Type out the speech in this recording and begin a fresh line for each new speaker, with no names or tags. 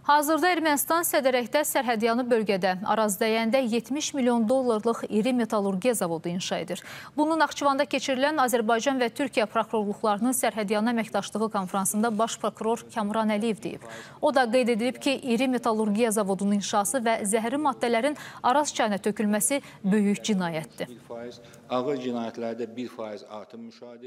Hazırda Ermənistan sədərəkdə sərhədyanı bölgədə arazdəyəndə 70 milyon dollarlıq iri metalurgiya zavodu inşa edir. Bunu Naxçıvanda keçirilən Azərbaycan və Türkiyə prokurorluqlarının sərhədyanı əməkdaşlığı konferansında baş prokuror Kamran Əliyev deyib. O da qeyd edilib ki, iri metalurgiya zavodunun inşası və zəhəri maddələrin Araz çayına tökülməsi böyük cinayətdir.
Ağır cinayətlərdə 1% artım müşahidə